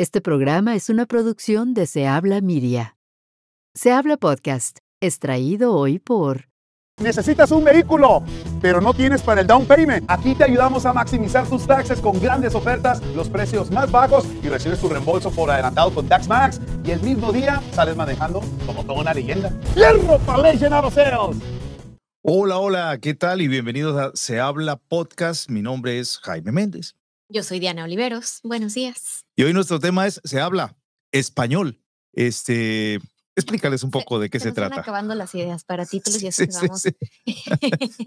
Este programa es una producción de Se Habla Miria. Se Habla Podcast, extraído hoy por... Necesitas un vehículo, pero no tienes para el down payment. Aquí te ayudamos a maximizar tus taxes con grandes ofertas, los precios más bajos y recibes tu reembolso por adelantado con Tax Max. Y el mismo día sales manejando como toda una leyenda. ¡Hierro para llenar ceros! Hola, hola, ¿qué tal? Y bienvenidos a Se Habla Podcast. Mi nombre es Jaime Méndez. Yo soy Diana Oliveros. Buenos días. Y hoy nuestro tema es, se habla español. Este, explícales un poco de qué se, trata. Están acabando las ideas para títulos y eso sí,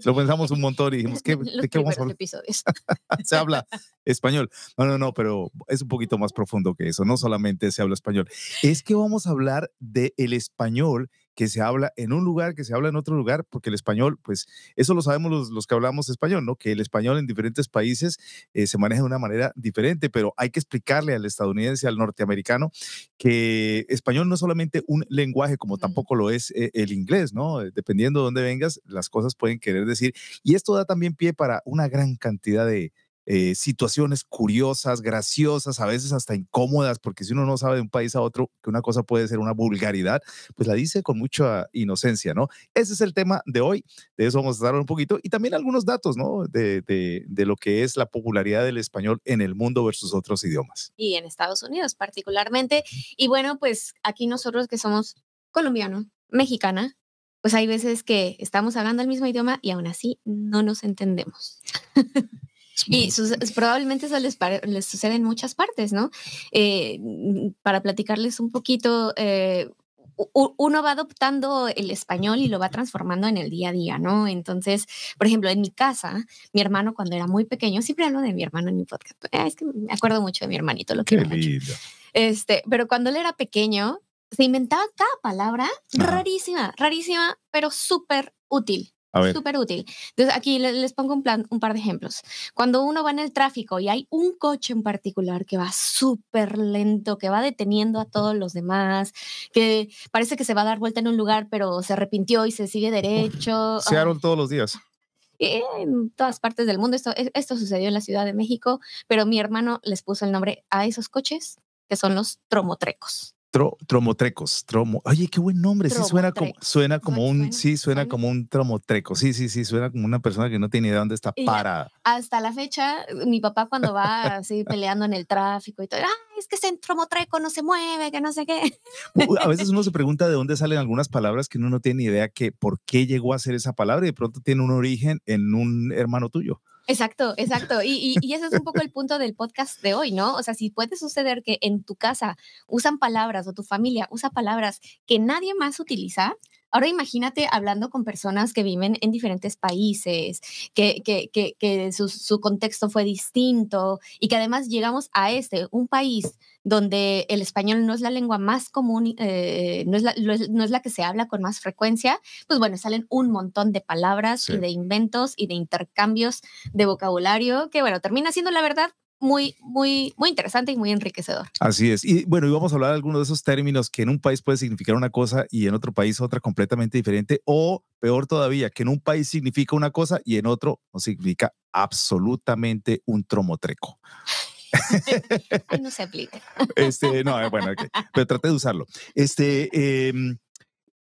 Lo pensamos un montón y dijimos, ¿qué, ¿de qué vamos a hablar? se habla español. No, no, no, pero es un poquito más profundo que eso. No solamente se habla español. Es que vamos a hablar del el español que se habla en un lugar, que se habla en otro lugar, porque el español, pues eso lo sabemos los, que hablamos español, ¿no? Que el español en diferentes países eh, se maneja de una manera diferente, pero hay que explicarle al estadounidense, al norteamericano, que español no es solamente un lenguaje, como tampoco lo es eh, el inglés, ¿no? Eh, dependiendo de dónde vengas, las cosas pueden querer decir. Y esto da también pie para una gran cantidad de, eh, situaciones curiosas, graciosas, a veces hasta incómodas, porque si uno no sabe de un país a otro que una cosa puede ser una vulgaridad, pues la dice con mucha inocencia, ¿no? Ese es el tema de hoy, de eso vamos a hablar un poquito y también algunos datos, ¿no? De, de, de lo que es la popularidad del español en el mundo versus otros idiomas. Y en Estados Unidos particularmente. Y bueno, pues aquí nosotros que somos colombiano, mexicana, pues hay veces que estamos hablando el mismo idioma y aún así no nos entendemos. Y sus, probablemente eso les, sucede en muchas partes, ¿no? Eh, para platicarles un poquito, eh, uno va adoptando el español y lo va transformando en el día a día, ¿no? Entonces, por ejemplo, en mi casa, mi hermano cuando era muy pequeño, siempre hablo de mi hermano en mi podcast, ah, es que me acuerdo mucho de mi hermanito, lo que... Este, pero cuando él era pequeño, se inventaba cada palabra rarísima, rarísima, pero súper útil. Súper útil. Entonces, aquí les, pongo un, plan, un par de ejemplos. Cuando uno va en el tráfico y hay un coche en particular que va súper lento, que va deteniendo a todos los demás, que parece que se va a dar vuelta en un lugar, pero se arrepintió y se sigue derecho. Se arruinaron ah. todos los días. En todas partes del mundo. Esto, e, esto sucedió en la Ciudad de México, pero mi hermano les puso el nombre a esos coches, que son los tromotrecos tromotrecos, tromo. Oye, qué buen nombre. Sí, suena como, suena como un, sí, suena como un tromotreco. Sí, sí, sí, suena como una persona que no tiene idea dónde está parada. hasta la fecha, mi papá cuando va así peleando en el tráfico y todo, es que ese tromotreco no se mueve, que no sé qué. A veces uno se pregunta de dónde salen algunas palabras que uno no tiene idea que por qué llegó a ser esa palabra y de pronto tiene un origen en un hermano tuyo. Exacto, exacto. Y, y, ese es un poco el punto del podcast de hoy, ¿no? O sea, si puede suceder que en tu casa usan palabras o tu familia usa palabras que nadie más utiliza, Ahora imagínate hablando con personas que viven en diferentes países, que, que, su, contexto fue distinto y que además llegamos a este, un país donde el español no es la lengua más común, eh, no, es la, que se habla con más frecuencia, pues bueno, salen un montón de palabras y de inventos y de intercambios de vocabulario que, bueno, termina siendo la verdad muy, muy, muy interesante y muy enriquecedor. Así es. Y bueno, y vamos a hablar de algunos de esos términos que en un país puede significar una cosa y en otro país otra completamente diferente, o peor todavía, que en un país significa una cosa y en otro no significa absolutamente un tromotreco. no se aplica. Este, no, eh, bueno, pero traté de usarlo. Este, em,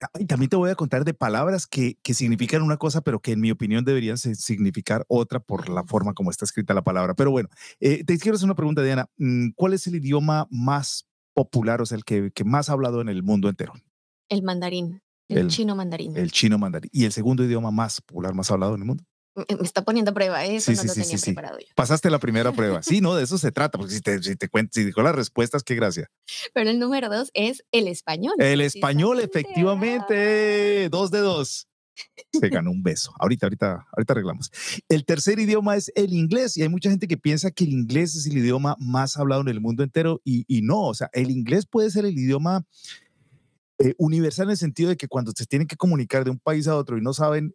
Ah, y también te voy a contar de palabras que, significan una cosa, pero que en mi opinión deberían significar otra por la forma como está escrita la palabra. Pero bueno, eh, te quiero hacer una pregunta, Diana. Mm, ¿Cuál es el idioma más popular, o sea, el que, más ha hablado en el mundo entero? El mandarín, el, chino mandarín. El chino mandarín. ¿Y el segundo idioma más popular, más hablado en el mundo? me está poniendo a prueba, ¿eh? eso sí, no sí, lo tenía sí, preparado yo. Pasaste la primera prueba. Sí, no, de eso se trata, porque si te, si te cuento, si dijo las respuestas, qué gracia. Pero el número dos es el español. El español, efectivamente. Ah. Dos de dos. Se ganó un beso. Ahorita, ahorita, ahorita arreglamos. El tercer idioma es el inglés y hay mucha gente que piensa que el inglés es el idioma más hablado en el mundo entero y, no, o sea, el inglés puede ser el idioma eh, universal en el sentido de que cuando se tienen que comunicar de un país a otro y no saben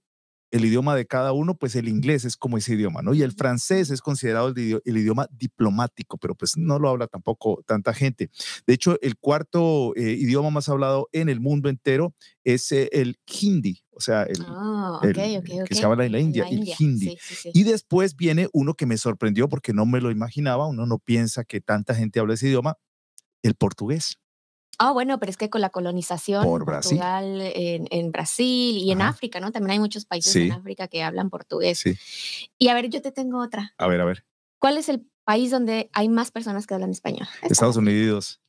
el idioma de cada uno, pues el inglés es como ese idioma, ¿no? Y el francés es considerado el, idioma diplomático, pero pues no lo habla tampoco tanta gente. De hecho, el cuarto eh, idioma más hablado en el mundo entero es eh, el hindi, o sea, el, ah, que se habla en la India, el hindi. Y después viene uno que me sorprendió porque no me lo imaginaba, uno no piensa que tanta gente habla ese idioma, el portugués. Ah, bueno, pero es que con la colonización Por Portugal, en, en, Brasil y en África, ¿no? También hay muchos países en África que hablan portugués. Sí. Y a ver, yo te tengo otra. A ver, a ver. ¿Cuál es el país donde hay más personas que hablan español? Estados Unidos.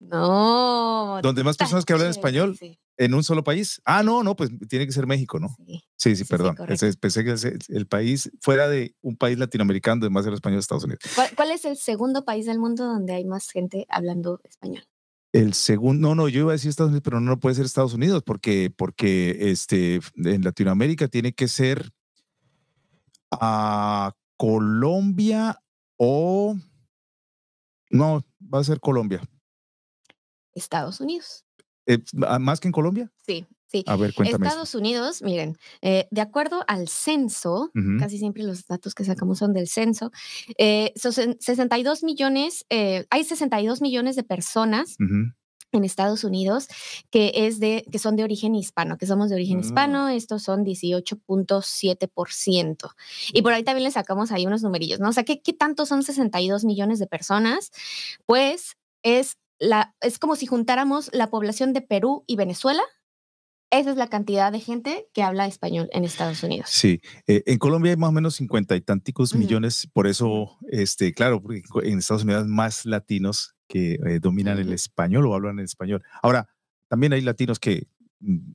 No. ¿Donde más personas que hablan español? Sí. ¿En un solo país? Ah, no, no, pues tiene que ser México, ¿no? Sí, sí, perdón. pensé que el país fuera de un país latinoamericano, de más españoles español, Estados Unidos. ¿Cuál es el segundo país del mundo donde hay más gente hablando español? El segundo, no, no, yo iba a decir Estados Unidos, pero no, puede ser Estados Unidos, porque, porque este, en Latinoamérica tiene que ser a Colombia o... No, va a ser Colombia. Estados Unidos. Eh, ¿Más que en Colombia? Sí, a ver, cuéntame. Estados Unidos, miren, eh, de acuerdo al censo, casi siempre los datos que sacamos son del censo, 62 eh, millones, eh, hay 62 millones de personas. en Estados Unidos, que, es de, que son de origen hispano, que somos de origen ah. hispano, estos son 18.7%. Y por ahí también le sacamos ahí unos numerillos, ¿no? O sea, ¿qué, qué tanto son 62 millones de personas? Pues es, la, es como si juntáramos la población de Perú y Venezuela, esa es la cantidad de gente que habla español en Estados Unidos. Sí, eh, en Colombia hay más o menos cincuenta y tanticos millones, por eso, este, claro, porque en Estados Unidos más latinos que eh, dominan el español o hablan el español. Ahora, también hay latinos que mm,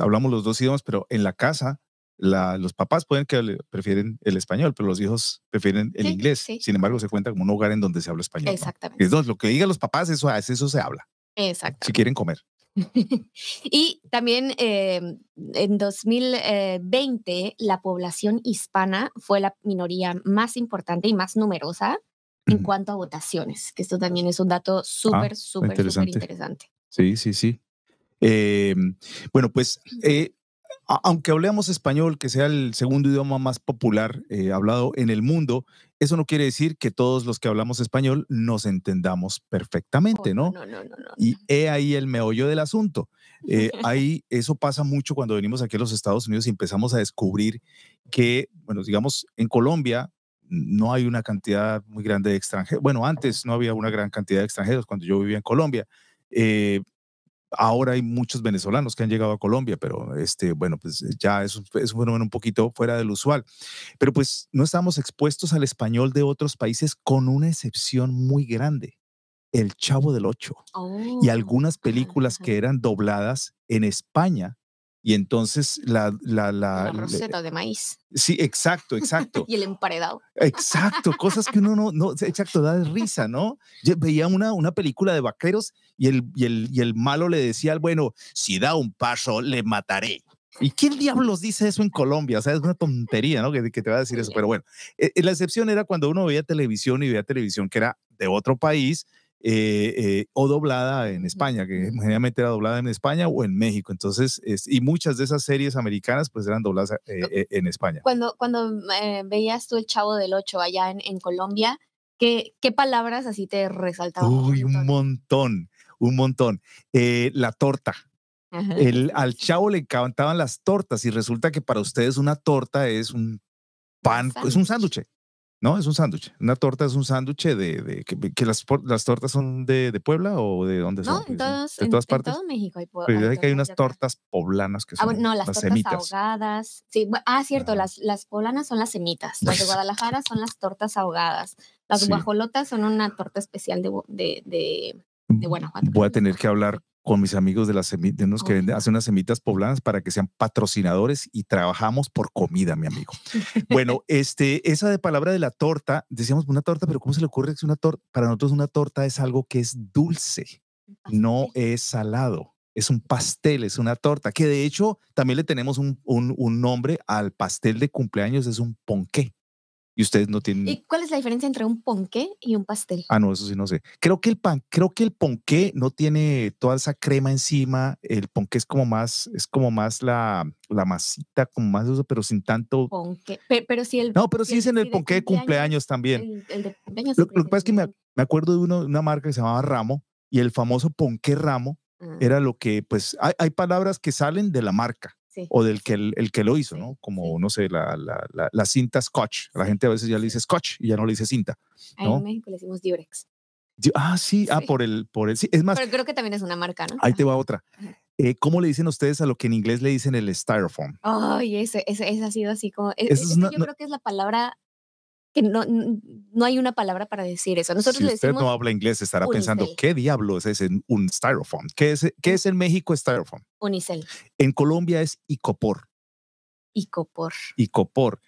hablamos los dos idiomas, pero en la casa los papás pueden que prefieren el español, pero los hijos prefieren el inglés. Sin embargo, se cuenta como un hogar en donde se habla español. Exactamente. Entonces, lo que digan los papás, eso, eso se habla. Exacto. Si quieren comer. y también eh, en 2020 eh, la población hispana fue la minoría más importante y más numerosa en cuanto a votaciones, que esto también es un dato ah, súper, súper, interesante. Sí, sí, sí. Em, bueno, pues aunque hablemos español, que sea el segundo idioma más popular eh, hablado en el mundo, eso no quiere decir que todos los que hablamos español nos entendamos perfectamente, No, Y he ahí el meollo del asunto. Eh, ahí eso pasa mucho cuando venimos aquí a los Estados Unidos y empezamos a descubrir que, bueno, digamos, en Colombia no hay una cantidad muy grande de extranjeros. Bueno, antes no había una gran cantidad de extranjeros cuando yo vivía en Colombia. Eh, Ahora hay muchos venezolanos que han llegado a Colombia, pero este, bueno, pues eh, ya es, un fenómeno un poquito fuera del usual. Pero pues no estamos expuestos al español de otros países con una excepción muy grande. El Chavo del Ocho y oh, algunas películas que eran dobladas en España y entonces la... La, la, roseta de maíz. Sí, exacto, exacto. y el emparedado. Exacto, cosas que uno no, no exacto, da risa, ¿no? veía una, una película de vaqueros y el, y, el, y el malo le decía al bueno, si da un paso, le mataré. ¿Y quién diablos dice eso en Colombia? O sea, es una tontería, ¿no? Que, te va a decir eso. Pero bueno, eh, eh, la excepción era cuando uno veía televisión y veía televisión que era de otro país eh, eh, o doblada en España, que generalmente era doblada en España o en México. Entonces, y muchas de esas series americanas pues eran dobladas eh, eh, en España. Cuando, cuando veías tú El Chavo del Ocho allá en, Colombia, ¿qué, ¿qué, palabras así te resaltaban? Uy, un montón, un montón. la torta. El, al chavo le encantaban las tortas y resulta que para ustedes una torta es un pan, es un sándwich. No, es un sándwich. Una torta es un sándwich de, que, las, tortas son de, Puebla o de dónde son. No, pues, en, todas partes. En todo México hay Pero hay, que hay unas tortas poblanas que ah, son ah, no, las, tortas ahogadas. Sí, ah, cierto, Las, las poblanas son las semitas. Las de Guadalajara son las tortas ahogadas. Las guajolotas son una torta especial de, de mm, Guanajuato. Voy a tener que hablar con mis amigos de las de unos que hacen unas semitas poblanas para que sean patrocinadores y trabajamos por comida, mi amigo. Bueno, este, esa de palabra de la torta, decíamos una torta, pero ¿cómo se le ocurre que es una torta? Para nosotros una torta es algo que es dulce, no es salado. Es un pastel, es una torta, que de hecho también le tenemos un, un nombre al pastel de cumpleaños, es un ponqué y ustedes no tienen. ¿Y cuál es la diferencia entre un ponqué y un pastel? Ah, no, eso sí no sé. Creo que el pan, creo que el ponqué no tiene toda esa crema encima. El ponqué es como más, es como más la, la masita, como más eso, pero sin tanto. Ponqué. Pero, sí el. No, pero sí dicen el, ponqué de cumpleaños, también. El, de Lo, que pasa es que me, acuerdo de uno, una marca que se llamaba Ramo y el famoso ponqué Ramo ah. era lo que, pues, hay palabras que salen de la marca o del que el, que lo hizo, ¿no? Como, no sé, la, la, la, cinta Scotch. La gente a veces ya le dice Scotch y ya no le dice cinta. Ahí en México le decimos Durex. Ah, sí, ah, por el, por el, sí, es más. Pero creo que también es una marca, ¿no? Ahí te va otra. Eh, ¿Cómo le dicen ustedes a lo que en inglés le dicen el styrofoam? Ay, ese ha sido así como. E, yo creo que es la palabra que no, no hay una palabra para decir eso. Nosotros si usted no habla inglés, estará pensando, ¿qué diablos es un styrofoam? ¿Qué es, qué es en México styrofoam? Unicel. En Colombia es icopor. Icopor. Icopor.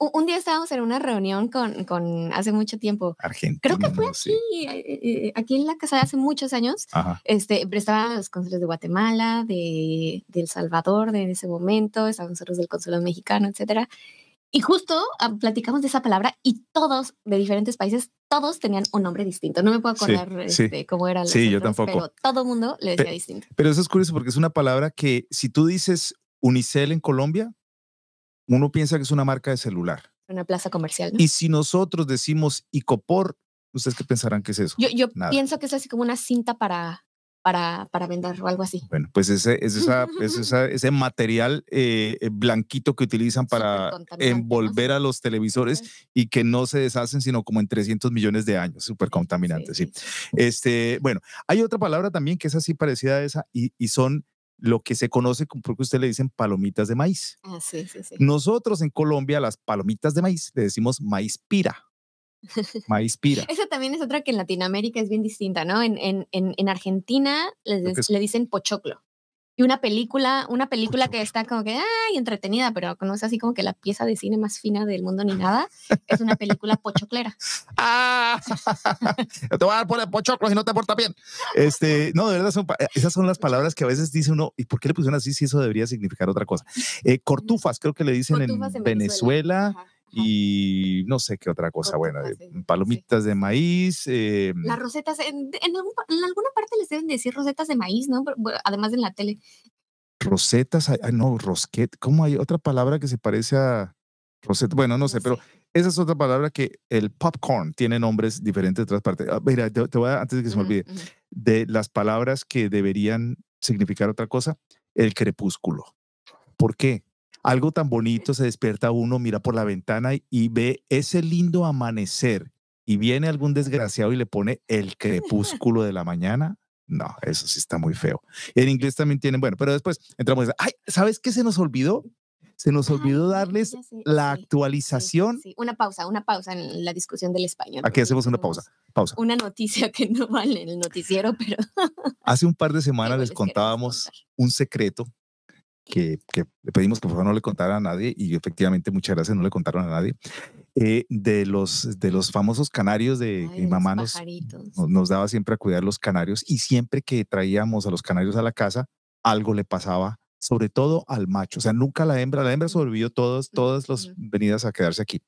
Un, día estábamos en una reunión con, con hace mucho tiempo. Argentina. Creo que fue aquí, eh, eh, aquí en la casa de hace muchos años. Este, estaban los consulados de Guatemala, de, de, El Salvador, de en ese momento, estaban nosotros del consulado mexicano, etcétera. Y justo ah, platicamos de esa palabra y todos de diferentes países, todos tenían un nombre distinto. No me puedo acordar de este, cómo era. Sí, yo tampoco. Pero todo el mundo le decía distinto. Pero eso es curioso porque es una palabra que si tú dices Unicel en Colombia, uno piensa que es una marca de celular. Una plaza comercial. Y si nosotros decimos Icopor, ¿ustedes qué pensarán que es eso? yo pienso que es así como una cinta para para, vender o algo así. Bueno, pues ese, es, esa, ese material eh, eh, blanquito que utilizan para envolver a los televisores y que no se deshacen sino como en 300 millones de años, súper contaminantes. sí, Este, bueno, hay otra palabra también que es así parecida a esa y, son lo que se conoce, porque usted le dicen palomitas de maíz. Ah, Nosotros en Colombia las palomitas de maíz le decimos maíz pira. Maíz pira. Esa también es otra que en Latinoamérica es bien distinta, ¿no? En, en, en Argentina le dicen pochoclo. Y una película, una película que está como que, ay, entretenida, pero no es así como que la pieza de cine más fina del mundo ni nada, es una película pochoclera. ¡Ah! te voy a dar por el pochoclo si no te porta bien. Este, no, de verdad, eh, esas son las palabras que a veces dice uno, ¿y por qué le pusieron así si eso debería significar otra cosa? Eh, cortufas, creo que le dicen en, Venezuela y no sé qué otra cosa, bueno, palomitas de maíz. Las em, rosetas, en, alguna parte les deben decir rosetas de maíz, ¿no? Además en la tele. Rosetas, ah, no, rosquet, ¿cómo hay otra palabra que se parece a roseta? Bueno, no sé, pero esa es otra palabra que el popcorn tiene nombres diferentes de otras partes. Ah, mira, te, voy a, antes de que se me olvide, de las palabras que deberían significar otra cosa, el crepúsculo. ¿Por qué? algo tan bonito, se despierta uno, mira por la ventana y, ve ese lindo amanecer y viene algún desgraciado y le pone el crepúsculo de la mañana. No, eso sí está muy feo. En inglés también tienen, bueno, pero después entramos. Ay, ¿sabes qué se nos olvidó? Se nos olvidó darles la actualización. Sí, una pausa, una pausa en la discusión del español. Aquí hacemos una pausa. Pausa. Una noticia que no vale en el noticiero, pero. Hace un par de semanas les contábamos un secreto que, que, pedimos que por favor no le contara a nadie y efectivamente muchas gracias, no le contaron a nadie, eh, de, los, de los famosos canarios de mi mamá nos, nos, daba siempre a cuidar los canarios y siempre que traíamos a los canarios a la casa, algo le pasaba, sobre todo al macho, o sea, nunca la hembra, la hembra sobrevivió todos todas las venidas a quedarse aquí,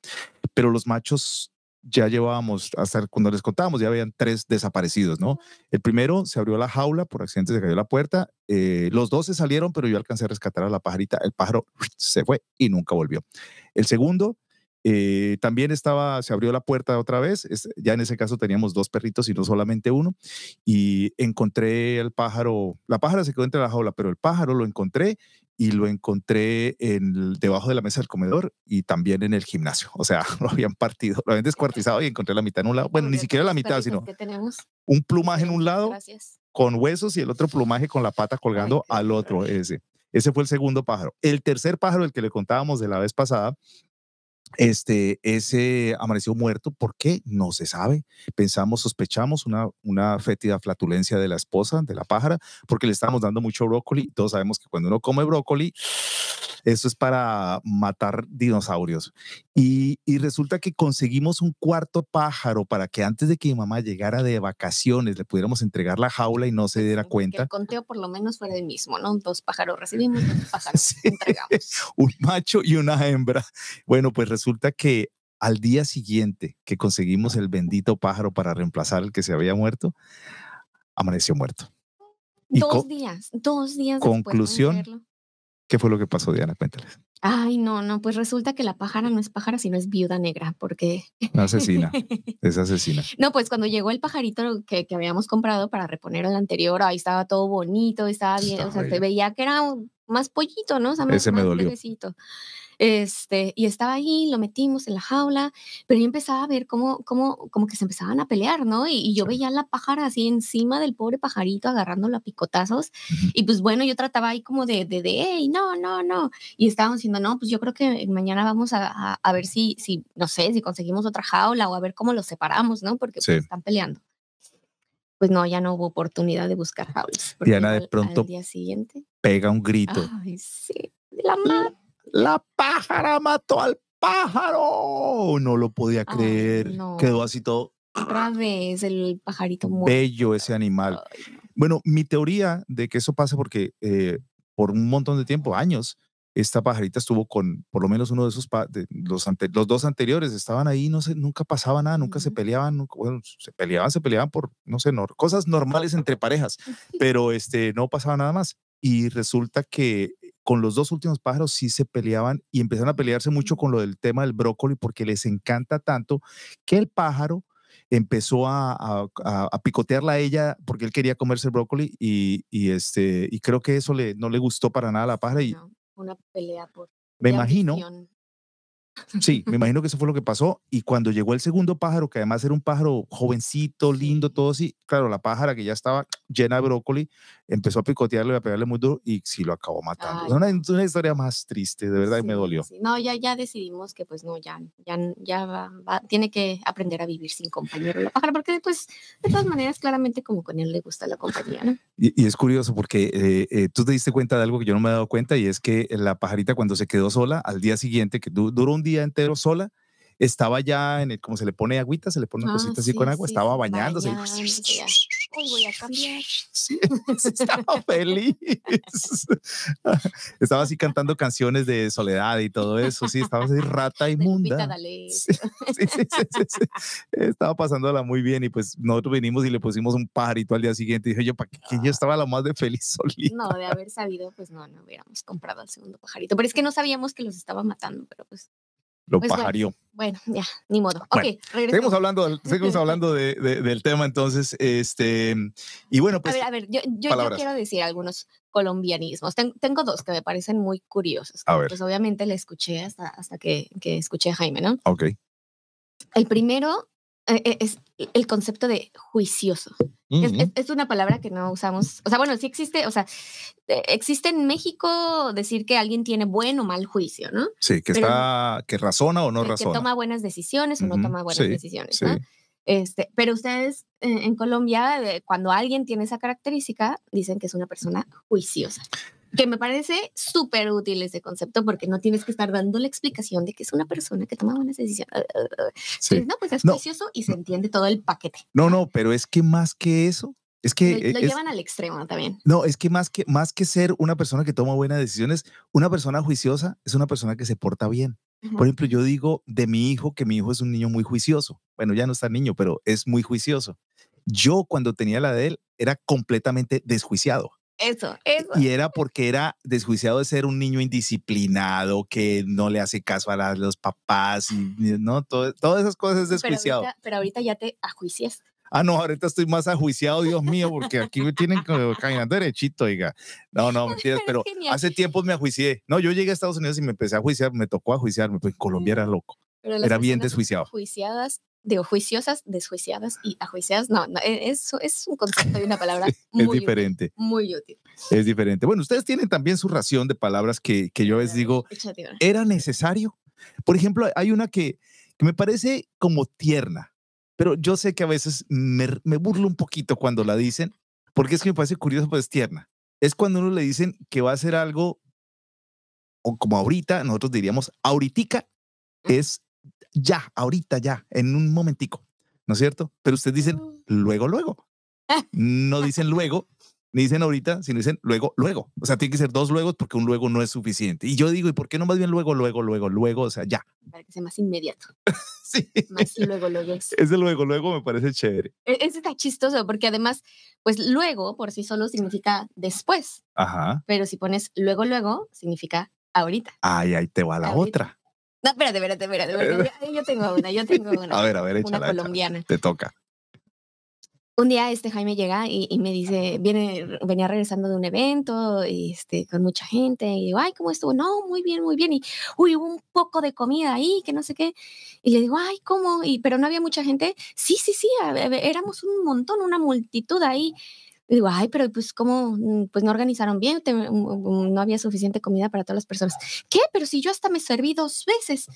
pero los machos ya llevábamos, hasta cuando les contábamos, ya habían tres desaparecidos, ¿no? El primero se abrió la jaula, por accidente se cayó la puerta, eh, los dos se salieron, pero yo alcancé a rescatar a la pajarita, el pájaro se fue y nunca volvió. El segundo eh, también estaba, se abrió la puerta otra vez, ya en ese caso teníamos dos perritos y no solamente uno, y encontré al pájaro, la pájara se quedó entre la jaula, pero el pájaro lo encontré y lo encontré en, debajo de la mesa del comedor y también en el gimnasio. O sea, lo habían partido, lo habían descuartizado y encontré la mitad en un lado. Bueno, ni siquiera la mitad, sino un plumaje en un lado con huesos y el otro plumaje con la pata colgando al otro. Ese. ese fue el segundo pájaro. El tercer pájaro, el que le contábamos de la vez pasada, este, ese amaneció muerto, ¿por qué? No se sabe. Pensamos, sospechamos una, una fétida flatulencia de la esposa, de la pájara, porque le estábamos dando mucho brócoli. Todos sabemos que cuando uno come brócoli, eso es para matar dinosaurios. Y, y, resulta que conseguimos un cuarto pájaro para que antes de que mi mamá llegara de vacaciones le pudiéramos entregar la jaula y no se diera cuenta. el conteo por lo menos fue el mismo, ¿no? Dos pájaros recibimos, dos pájaros entregamos. un macho y una hembra. Bueno, pues resulta que al día siguiente que conseguimos el bendito pájaro para reemplazar el que se había muerto, amaneció muerto. dos días, dos días. Conclusión. ¿Qué fue lo que pasó, Diana? Cuéntales. Ay, no, no, pues resulta que la pájara no es pájara, sino es viuda negra, porque... Asesina, es asesina. No, pues cuando llegó el pajarito que, habíamos comprado para reponer el anterior, ahí estaba todo bonito, estaba bien, o sea, se veía que era más pollito, ¿no? O sea, Ese me dolió. Este, y estaba ahí, lo metimos en la jaula, pero yo empezaba a ver cómo, cómo, como que se empezaban a pelear, ¿no? Y, yo veía la pájara así encima del pobre pajarito agarrándolo a picotazos. Y pues bueno, yo trataba ahí como de, de, de no, no, no. Y estábamos diciendo, no, pues yo creo que mañana vamos a, a, ver si, si, no sé, si conseguimos otra jaula o a ver cómo los separamos, ¿no? Porque pues, están peleando pues no, ya no hubo oportunidad de buscar jaulas. Diana de pronto al día siguiente, pega un grito. Ay, sí, la mata la pájara mató al pájaro. No lo podía creer. Quedó así todo. vez el pajarito muerto. Bello ese animal. Bueno, mi teoría de que eso pasa porque eh, por un montón de tiempo, años, esta pajarita estuvo con por lo menos uno de esos los, dos anteriores estaban ahí no sé nunca pasaba nada nunca se peleaban bueno se peleaban se peleaban por no sé cosas normales entre parejas pero este no pasaba nada más y resulta que con los dos últimos pájaros sí se peleaban y empezaron a pelearse mucho con lo del tema del brócoli porque les encanta tanto que el pájaro empezó a, picotearla a ella porque él quería comerse el brócoli y, este, y creo que eso no le gustó para nada a la pájara. Y una pelea por... Me imagino, Sí, me imagino que eso fue lo que pasó. Y cuando llegó el segundo pájaro, que además era un pájaro jovencito, lindo, todo así, claro, la pájara que ya estaba llena de brócoli, empezó a picotearle, a pegarle muy duro y sí lo acabó matando. es una, historia más triste, de verdad, y me dolió. No, ya, ya decidimos que pues no, ya, ya, ya va, tiene que aprender a vivir sin compañero la porque pues de todas maneras, claramente como con él le gusta la compañía, ¿no? y, es curioso porque eh, eh, tú te diste cuenta de algo que yo no me he dado cuenta y es que la pajarita cuando se quedó sola, al día siguiente, que duró un día entero sola, estaba ya en el, como se le pone agüita, se le pone una ah, cosita así con agua, estaba bañándose. Bañándose. Y Ay, voy a cambiar. Sí, estaba feliz. estaba así cantando canciones de soledad y todo eso. Sí, estaba así rata inmunda. estaba pasándola muy bien y pues nosotros venimos y le pusimos un pajarito al día siguiente. Y dije yo, ¿para ah. qué? Yo estaba la más de feliz solita. No, de haber sabido, pues no, no hubiéramos comprado el segundo pajarito. Pero es que no sabíamos que los estaba matando, pero pues lo pues pajarió. Bueno, ya, ni modo. ok, Seguimos hablando, seguimos hablando del tema entonces. Este, y bueno, pues. A ver, a ver, yo, yo, quiero decir algunos colombianismos. tengo dos que me parecen muy curiosos. A ver. Pues obviamente le escuché hasta, hasta que, que escuché a Jaime, ¿no? Ok. El primero eh, eh, es el concepto de juicioso. es, una palabra que no usamos. O sea, bueno, sí existe, o sea, eh, existe en México decir que alguien tiene buen o mal juicio, ¿no? Sí, que está, que razona o no razona. Que toma buenas decisiones o no toma buenas decisiones, Este, pero ustedes en Colombia, cuando alguien tiene esa característica, dicen que es una persona juiciosa que me parece súper útil ese concepto porque no tienes que estar dando la explicación de que es una persona que toma buenas decisiones. no, pues es juicioso y se entiende todo el paquete. No, no, pero es que más que eso, es que lo, llevan al extremo también. No, es que más que más que ser una persona que toma buenas decisiones, una persona juiciosa es una persona que se porta bien. Por ejemplo, yo digo de mi hijo que mi hijo es un niño muy juicioso. Bueno, ya no está niño, pero es muy juicioso. Yo cuando tenía la de él era completamente desjuiciado. Eso, eso. Y era porque era desjuiciado de ser un niño indisciplinado que no le hace caso a, los papás y ah. no todo, todas esas cosas es desjuiciado. Pero ahorita, ya te ajuicias. Ah, no, ahorita estoy más ajuiciado, Dios mío, porque aquí me tienen caminando derechito, diga No, no, mentiras, pero hace tiempo me ajuicié. No, yo llegué a Estados Unidos y me empecé a juiciar, me tocó ajuiciarme, pues en mm. Colombia era loco. Pero era bien desjuiciado. Juiciadas digo, juiciosas, desjuiciadas y ajuiciadas. No, no e, es, es un concepto y una palabra muy es diferente. muy útil. Es diferente. Bueno, ustedes tienen también su ración de palabras que, que yo les digo, ¿era necesario? Por ejemplo, hay una que, que, me parece como tierna, pero yo sé que a veces me, burlo un poquito cuando la dicen, porque es que me parece curioso, pues tierna. Es cuando uno le dicen que va a hacer algo, o como ahorita, nosotros diríamos, ahoritica, es ya, ahorita, ya, en un momentico, ¿no es cierto? Pero ustedes dicen oh. luego, luego. No dicen luego, ni dicen ahorita, sino dicen luego, luego. O sea, tiene que ser dos luego porque un luego no es suficiente. Y yo digo, ¿y por qué no más bien luego, luego, luego, luego? O sea, ya. Para que sea más inmediato. sí. Más luego, luego. Ese luego, luego me parece chévere. E-, ese está chistoso porque además, pues luego por sí solo significa después. Ajá. Pero si pones luego, luego, significa ahorita. Ay, ahí te va la otra. No, espérate, espérate, espérate. Yo, tengo una, yo tengo una. a ver, a ver, échala, Una colombiana. te toca. Un día este Jaime llega y, me dice, viene, venía regresando de un evento este, con mucha gente y digo, ay, ¿cómo estuvo? No, muy bien, muy bien. Y, uy, hubo un poco de comida ahí, que no sé qué. Y le digo, ay, ¿cómo? Y, pero no había mucha gente. Sí, sí, sí, éramos un montón, una multitud ahí. Y digo, ay, pero pues cómo, mm, pues no organizaron bien, mm, mm, no había suficiente comida para todas las personas. ¿Qué? Pero si yo hasta me serví dos veces.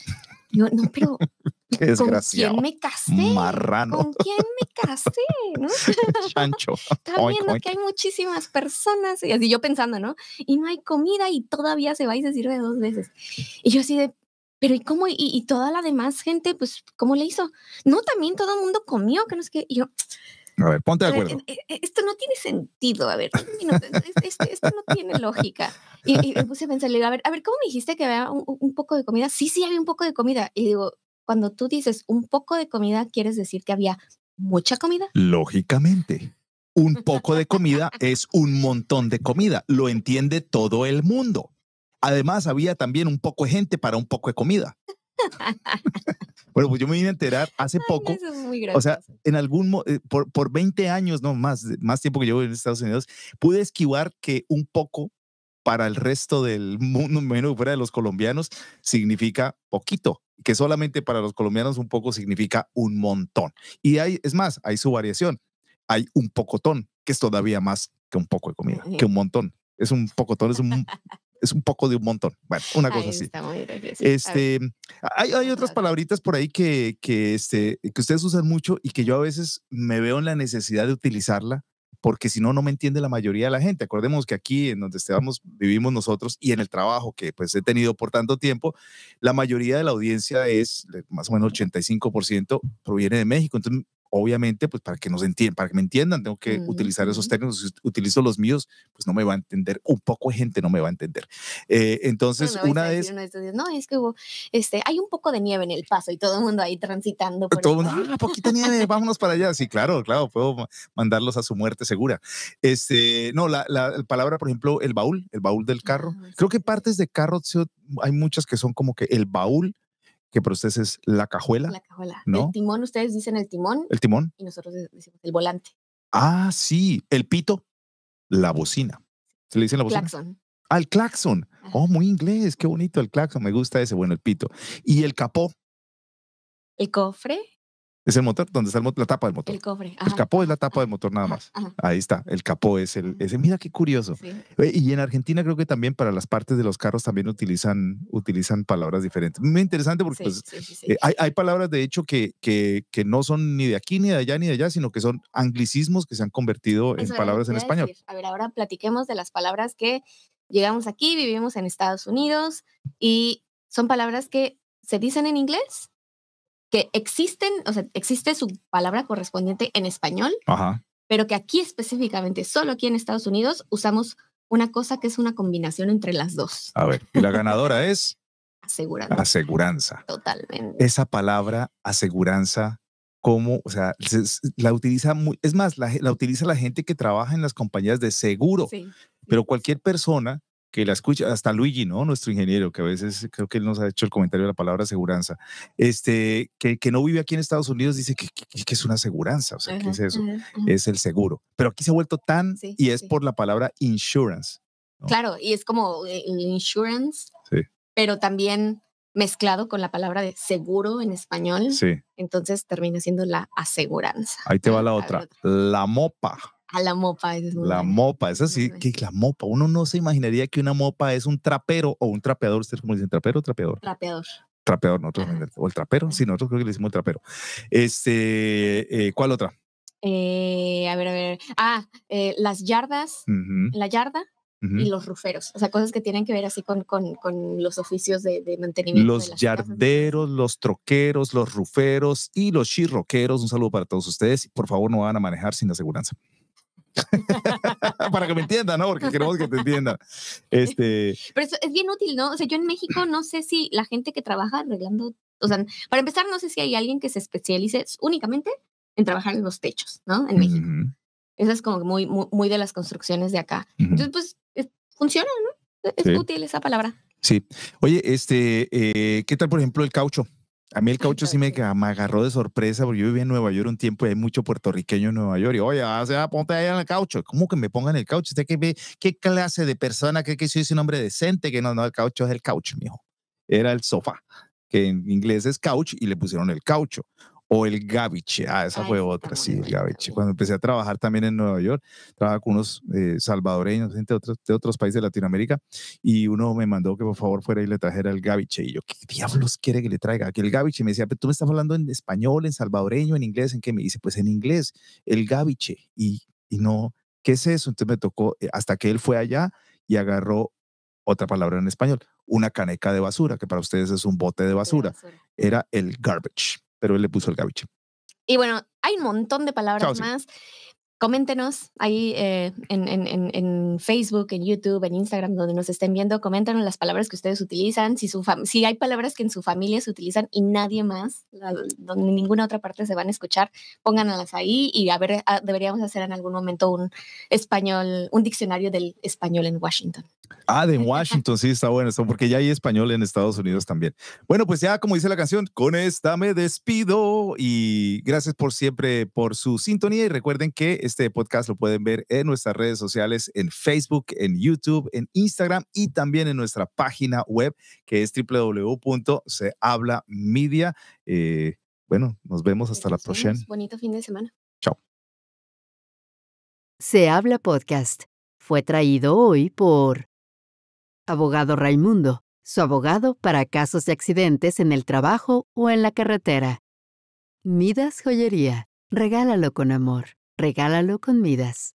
yo no, pero ¿Con quién me casé? Marrano. ¿Con quién me casé? ¿No? Chancho. Está viendo que hay muchísimas personas y así yo pensando, ¿no? Y no hay comida y todavía se va y se sirve dos veces. Y yo así de, pero ¿y cómo? Y, y toda la demás gente, pues, ¿cómo le hizo? No, también todo el mundo comió, que no es que... yo, a ver, ponte de acuerdo. E, e, esto no tiene sentido. A ver, Esto, no tiene lógica. Y, me puse a pensar, le digo, a ver, a ver, ¿cómo me dijiste que había un, poco de comida? Sí, sí, había un poco de comida. Y digo, cuando tú dices un poco de comida, ¿quieres decir que había mucha comida? Lógicamente. Un poco de comida es un montón de comida. Lo entiende todo el mundo. Además, había también un poco de gente para un poco de comida bueno, pues yo me vine a enterar hace poco. o sea, en algún eh, por, por 20 años, no más, más tiempo que llevo en Estados Unidos, pude esquivar que un poco para el resto del mundo, menos fuera de los colombianos, significa poquito, que solamente para los colombianos un poco significa un montón. Y ahí es más, hay su variación. Hay un pocotón, que es todavía más que un poco de comida, que un montón. Es un pocotón, es un es un poco de un montón. Bueno, una cosa así. este, hay, otras palabritas por ahí que, este, que ustedes usan mucho y que yo a veces me veo en la necesidad de utilizarla porque si no, no me entiende la mayoría de la gente. Acordemos que aquí, en donde estamos, vivimos nosotros y en el trabajo que pues he tenido por tanto tiempo, la mayoría de la audiencia es, más o menos 85%, proviene de México. Entonces, obviamente, pues para que nos entiendan, para que me entiendan, tengo que utilizar esos términos. Si utilizo los míos, pues no me va a entender. Un poco de gente no me va a entender. Eh, entonces, una vez. no, es que hubo, este, hay un poco de nieve en el paso y todo el mundo ahí transitando. Pues, todo el mundo, ah, ah". poquita nieve, vámonos para allá. Sí, claro, claro, puedo mandarlos a su muerte segura. Este, no, la, la palabra, por ejemplo, el baúl, el baúl del carro. Creo que partes de carro hay muchas que son como que el baúl que para ustedes es la cajuela. La cajuela. El timón, ustedes dicen el timón. El timón. Y nosotros decimos el volante. Ah, sí. El pito, la bocina. ¿Se le dice la bocina? Claxon. Ah, el claxon. Oh, muy inglés. Qué bonito el claxon. Me gusta ese. Bueno, el pito. Y el capó. El cofre. Es el motor, donde está la tapa del motor. El cofre. El capó es la tapa del motor nada más. Ahí está, el capó es el... Ese. Mira qué curioso. Sí. Y en Argentina creo que también para las partes de los carros también utilizan, utilizan palabras diferentes. Muy interesante porque pues, eh, hay, hay, palabras de hecho que, que, que, no son ni de aquí, ni de allá, ni de allá, sino que son anglicismos que se han convertido en palabras en español. A ver, ahora platiquemos de las palabras que llegamos aquí, vivimos en Estados Unidos y son palabras que se dicen en inglés que existen, o sea, existe su palabra correspondiente en español, pero que aquí específicamente, solo aquí en Estados Unidos, usamos una cosa que es una combinación entre las dos. A ver, y la ganadora es... Aseguranza. Aseguranza. Totalmente. Esa palabra, aseguranza, como o sea, la utiliza muy, es más, la, utiliza la gente que trabaja en las compañías de seguro, pero cualquier persona que la escucha, hasta Luigi, ¿no? Nuestro ingeniero, que a veces creo que él nos ha hecho el comentario de la palabra aseguranza, este, que, que no vive aquí en Estados Unidos, dice que, es una aseguranza, o sea, ¿qué es eso? Es el seguro. Pero aquí se ha vuelto tan, y es por la palabra insurance. Claro, y es como eh, insurance, pero también mezclado con la palabra de seguro en español. Entonces termina siendo la aseguranza. Ahí te va La, otra. la mopa. A la mopa, es La mopa, esa sí, que la mopa. Uno no se imaginaría que una mopa es un trapero o un trapeador. ¿Ustedes cómo dicen? ¿Trapero o trapeador? Trapeador. Trapeador, nosotros, o el trapero, sí, nosotros creo que le decimos el trapero. Este, eh, ¿cuál otra? Eh, a ver, a ver. Ah, eh, las yardas, la yarda, y los ruferos, o sea, cosas que tienen que ver así con, con, los oficios de, mantenimiento. Los yarderos, los troqueros, los ruferos y los chirroqueros. Un saludo para todos ustedes. Por favor, no van a manejar sin aseguranza. para que me entiendan, ¿no? Porque queremos que te entienda, Este... Pero es bien útil, ¿no? O sea, yo en México no sé si la gente que trabaja arreglando, o sea, para empezar, no sé si hay alguien que se especialice únicamente en trabajar en los techos, ¿no? En México. eso es como muy, muy, de las construcciones de acá. Entonces, pues, funciona, ¿no? Es útil esa palabra. Sí. Oye, este, eh, ¿qué tal, por ejemplo, el caucho? A mí el caucho sí me, me, agarró de sorpresa porque yo vivía en Nueva York un tiempo y hay mucho puertorriqueño en Nueva York. Y oye, o ah, sea, ponte ahí en el caucho. ¿Cómo que me pongan el caucho? ¿Usted qué, qué clase de persona cree que soy ese hombre decente? Que no, no, el caucho es el caucho, mijo. Era el sofá, que en inglés es couch y le pusieron el caucho o el Gaviche. Ah, esa fue otra, sí, el Gaviche. Cuando empecé a trabajar también en Nueva York, trabajaba con unos eh, salvadoreños, gente de otros, países de Latinoamérica, y uno me mandó que por favor fuera y le trajera el Gaviche. Y yo, ¿qué diablos quiere que le traiga? Que el Gaviche me decía, pero tú me estás hablando en español, en salvadoreño, en inglés, ¿en qué? Me dice, pues en inglés, el Gaviche. Y, no, ¿qué es eso? Entonces me tocó, eh, hasta que él fue allá y agarró otra palabra en español, una caneca de basura, que para ustedes es un bote De basura. Era el garbage pero él le puso el gabiche. Y bueno, hay un montón de palabras más coméntenos ahí eh, en, en, Facebook, en YouTube, en Instagram, donde nos estén viendo, coméntenos las palabras que ustedes utilizan, si, su si hay palabras que en su familia se utilizan y nadie más, donde ninguna otra parte se van a escuchar, pónganlas ahí y a ver, ah, deberíamos hacer en algún momento un español, un diccionario del español en Washington. Ah, de Washington, sí, está bueno, porque ya hay español en Estados Unidos también. Bueno, pues ya como dice la canción, con esta me despido y gracias por siempre por su sintonía y recuerden que este podcast lo pueden ver en nuestras redes sociales, en Facebook, en YouTube, en Instagram y también en nuestra página web que es www.sehablamedia. Eh, bueno, nos vemos hasta la próxima. Bonito fin de semana. Chao. Se habla podcast. Fue traído hoy por abogado Raimundo, su abogado para casos de accidentes en el trabajo o en la carretera. Midas Joyería. Regálalo con amor. Regálalo con Midas.